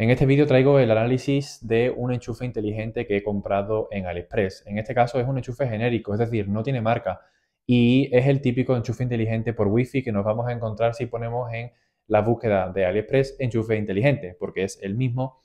En este vídeo traigo el análisis de un enchufe inteligente que he comprado en AliExpress. En este caso es un enchufe genérico, es decir, no tiene marca y es el típico enchufe inteligente por Wi-Fi que nos vamos a encontrar si ponemos en la búsqueda de AliExpress enchufe inteligente, porque es el mismo,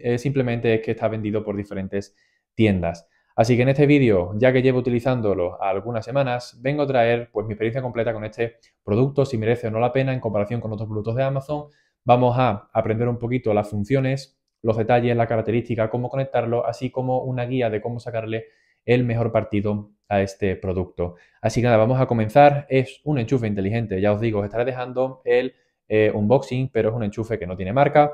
eh, simplemente es que está vendido por diferentes tiendas. Así que en este vídeo, ya que llevo utilizándolo algunas semanas, vengo a traer pues mi experiencia completa con este producto, si merece o no la pena en comparación con otros productos de Amazon Vamos a aprender un poquito las funciones, los detalles, la característica, cómo conectarlo, así como una guía de cómo sacarle el mejor partido a este producto. Así que nada, vamos a comenzar. Es un enchufe inteligente, ya os digo, os estaré dejando el eh, unboxing, pero es un enchufe que no tiene marca.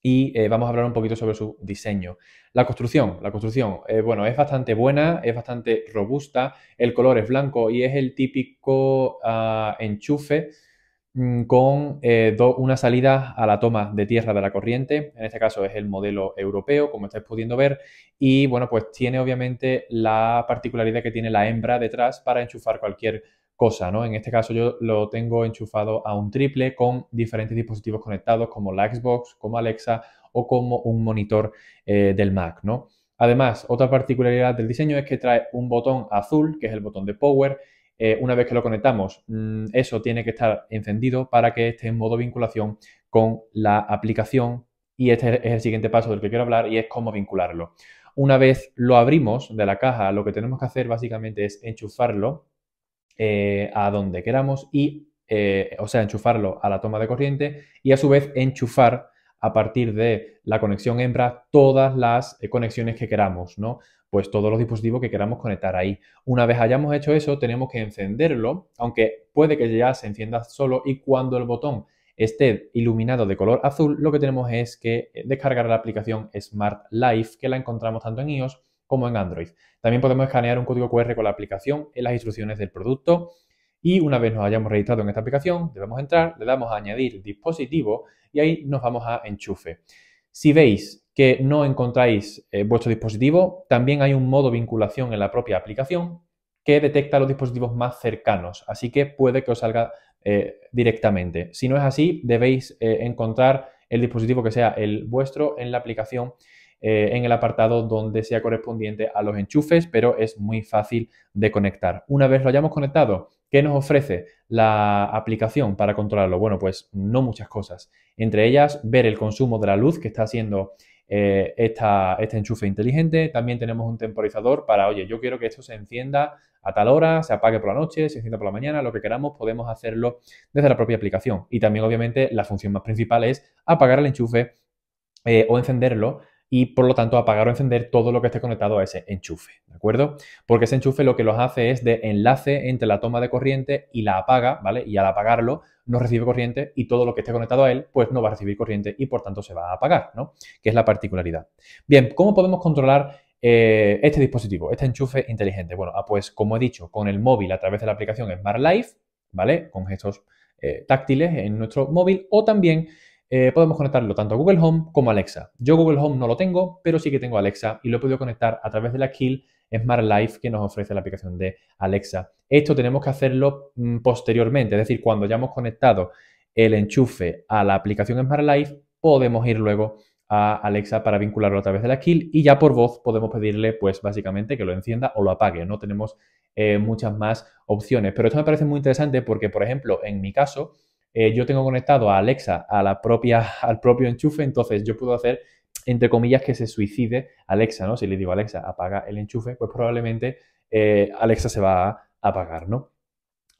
Y eh, vamos a hablar un poquito sobre su diseño. La construcción, la construcción, eh, bueno, es bastante buena, es bastante robusta, el color es blanco y es el típico ah, enchufe Mm, con eh, una salida a la toma de tierra de la corriente, en este caso es el modelo europeo, como estáis pudiendo ver, y bueno, pues tiene obviamente la particularidad que tiene la hembra detrás para enchufar cualquier cosa, ¿no? En este caso yo lo tengo enchufado a un triple con diferentes dispositivos conectados como la Xbox, como Alexa o como un monitor eh, del Mac, Además, otra particularidad del diseño es que trae un botón azul, que es el botón de power, eh, una vez que lo conectamos, mm, eso tiene que estar encendido para que esté en modo vinculación con la aplicación. Y este es el siguiente paso del que quiero hablar y es cómo vincularlo. Una vez lo abrimos de la caja, lo que tenemos que hacer básicamente es enchufarlo eh, a donde queramos y, eh, o sea, enchufarlo a la toma de corriente y a su vez enchufar a partir de la conexión hembra todas las eh, conexiones que queramos, ¿no? Pues todos los dispositivos que queramos conectar ahí. Una vez hayamos hecho eso, tenemos que encenderlo, aunque puede que ya se encienda solo y cuando el botón esté iluminado de color azul, lo que tenemos es que eh, descargar la aplicación Smart Life, que la encontramos tanto en iOS como en Android. También podemos escanear un código QR con la aplicación en las instrucciones del producto. Y una vez nos hayamos registrado en esta aplicación, debemos entrar, le damos a añadir dispositivo y ahí nos vamos a enchufe. Si veis que no encontráis eh, vuestro dispositivo, también hay un modo vinculación en la propia aplicación que detecta los dispositivos más cercanos, así que puede que os salga eh, directamente. Si no es así, debéis eh, encontrar el dispositivo que sea el vuestro en la aplicación eh, en el apartado donde sea correspondiente a los enchufes, pero es muy fácil de conectar. Una vez lo hayamos conectado, ¿qué nos ofrece la aplicación para controlarlo? Bueno, pues no muchas cosas. Entre ellas, ver el consumo de la luz que está haciendo eh, este enchufe inteligente. También tenemos un temporizador para, oye, yo quiero que esto se encienda a tal hora, se apague por la noche, se encienda por la mañana, lo que queramos, podemos hacerlo desde la propia aplicación. Y también, obviamente, la función más principal es apagar el enchufe eh, o encenderlo y por lo tanto apagar o encender todo lo que esté conectado a ese enchufe, ¿de acuerdo? Porque ese enchufe lo que los hace es de enlace entre la toma de corriente y la apaga, ¿vale? Y al apagarlo no recibe corriente y todo lo que esté conectado a él pues no va a recibir corriente y por tanto se va a apagar, ¿no? Que es la particularidad. Bien, ¿cómo podemos controlar eh, este dispositivo, este enchufe inteligente? Bueno, ah, pues como he dicho, con el móvil a través de la aplicación Smart Life, ¿vale? Con gestos eh, táctiles en nuestro móvil o también eh, podemos conectarlo tanto a Google Home como a Alexa. Yo Google Home no lo tengo, pero sí que tengo Alexa y lo he podido conectar a través de la Kill Smart Life que nos ofrece la aplicación de Alexa. Esto tenemos que hacerlo mm, posteriormente, es decir, cuando ya hemos conectado el enchufe a la aplicación Smart Life, podemos ir luego a Alexa para vincularlo a través de la Kill y ya por voz podemos pedirle, pues básicamente que lo encienda o lo apague. No tenemos eh, muchas más opciones, pero esto me parece muy interesante porque, por ejemplo, en mi caso, eh, yo tengo conectado a Alexa a la propia, al propio enchufe, entonces yo puedo hacer, entre comillas, que se suicide Alexa, ¿no? Si le digo Alexa, apaga el enchufe, pues probablemente eh, Alexa se va a apagar, ¿no?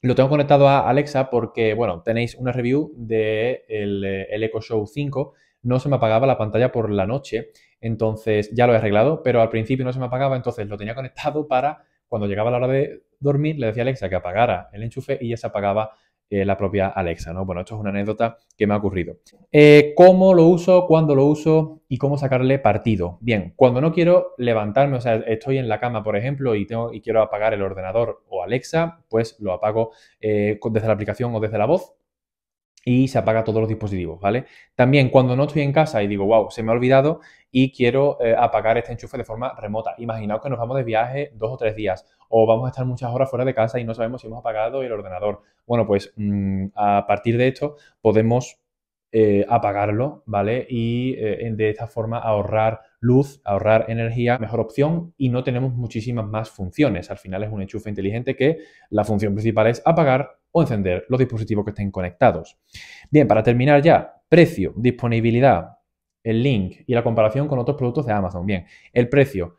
Lo tengo conectado a Alexa porque, bueno, tenéis una review del de eh, el, Echo Show 5. No se me apagaba la pantalla por la noche, entonces ya lo he arreglado, pero al principio no se me apagaba, entonces lo tenía conectado para cuando llegaba la hora de dormir, le decía a Alexa que apagara el enchufe y ya se apagaba la propia Alexa, ¿no? Bueno, esto es una anécdota que me ha ocurrido. Eh, ¿Cómo lo uso? ¿Cuándo lo uso? ¿Y cómo sacarle partido? Bien, cuando no quiero levantarme, o sea, estoy en la cama, por ejemplo, y, y quiero apagar el ordenador o Alexa, pues lo apago eh, desde la aplicación o desde la voz y se apaga todos los dispositivos, ¿vale? También cuando no estoy en casa y digo, wow, se me ha olvidado y quiero eh, apagar este enchufe de forma remota. Imaginaos que nos vamos de viaje dos o tres días o vamos a estar muchas horas fuera de casa y no sabemos si hemos apagado el ordenador. Bueno, pues mm, a partir de esto podemos eh, apagarlo, ¿vale? Y eh, de esta forma ahorrar luz, ahorrar energía, mejor opción y no tenemos muchísimas más funciones. Al final es un enchufe inteligente que la función principal es apagar o encender los dispositivos que estén conectados. Bien, para terminar ya, precio, disponibilidad, el link y la comparación con otros productos de Amazon. Bien, el precio.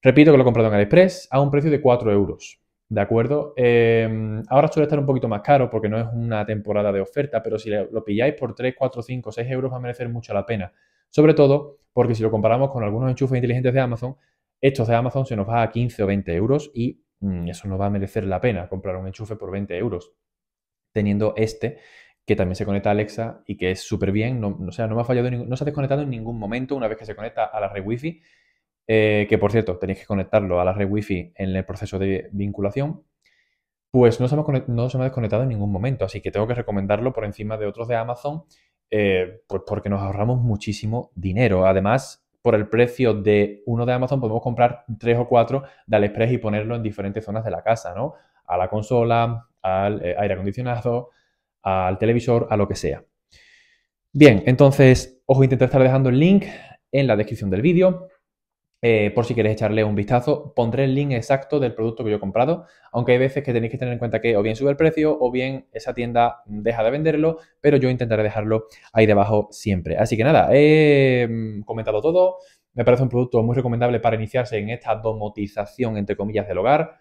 Repito que lo he comprado en AliExpress a un precio de 4 euros. ¿De acuerdo? Eh, ahora suele estar un poquito más caro porque no es una temporada de oferta, pero si lo pilláis por 3, 4, 5, 6 euros va a merecer mucho la pena. Sobre todo porque si lo comparamos con algunos enchufes inteligentes de Amazon, estos de Amazon se nos va a 15 o 20 euros y mm, eso no va a merecer la pena comprar un enchufe por 20 euros, teniendo este que también se conecta a Alexa y que es súper bien, no, sea, no me ha fallado, no se ha desconectado en ningún momento una vez que se conecta a la red Wi-Fi eh, que por cierto tenéis que conectarlo a la red Wi-Fi en el proceso de vinculación, pues no se, me, ha desconectado en ningún momento, así que tengo que recomendarlo por encima de otros de Amazon, eh, pues porque nos ahorramos muchísimo dinero. Además, por el precio de uno de Amazon podemos comprar tres o cuatro de AliExpress y ponerlo en diferentes zonas de la casa, ¿no? A la consola, al eh, aire acondicionado, al televisor, a lo que sea. Bien, entonces os intentar estar dejando el link en la descripción del vídeo. Eh, por si queréis echarle un vistazo. Pondré el link exacto del producto que yo he comprado, aunque hay veces que tenéis que tener en cuenta que o bien sube el precio o bien esa tienda deja de venderlo, pero yo intentaré dejarlo ahí debajo siempre. Así que nada, he mm, comentado todo. Me parece un producto muy recomendable para iniciarse en esta domotización, entre comillas, del hogar.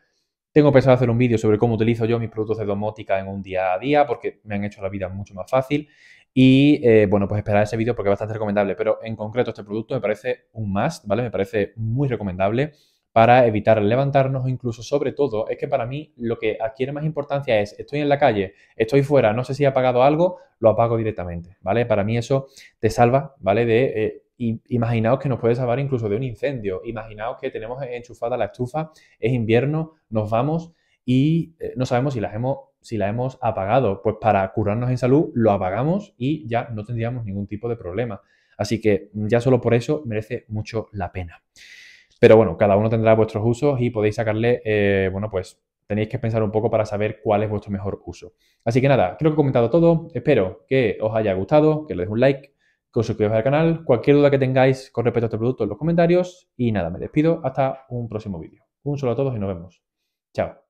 Tengo pensado hacer un vídeo sobre cómo utilizo yo mis productos de domótica en un día a día, porque me han hecho la vida mucho más fácil. Y eh, bueno, pues esperar ese vídeo porque es bastante recomendable. Pero en concreto, este producto me parece un must, ¿vale? Me parece muy recomendable para evitar levantarnos o incluso sobre todo es que para mí lo que adquiere más importancia es estoy en la calle, estoy fuera, no sé si he apagado algo, lo apago directamente, ¿vale? Para mí eso te salva, ¿vale? De eh, imaginaos que nos puede salvar incluso de un incendio, imaginaos que tenemos enchufada la estufa, es invierno, nos vamos y eh, no sabemos si la hemos apagado, pues para curarnos en salud lo apagamos y ya no tendríamos ningún tipo de problema. Así que mm, ya solo por eso merece mucho la pena. Pero bueno, cada uno tendrá vuestros usos y podéis sacarle, eh, bueno, pues tenéis que pensar un poco para saber cuál es vuestro mejor uso. Así que nada, creo que he comentado todo. Espero que os haya gustado, que le deis un like, que os suscribáis al canal, cualquier duda que tengáis con respecto a este producto en los comentarios y nada, me despido hasta un próximo vídeo. Un saludo a todos y nos vemos. Chao.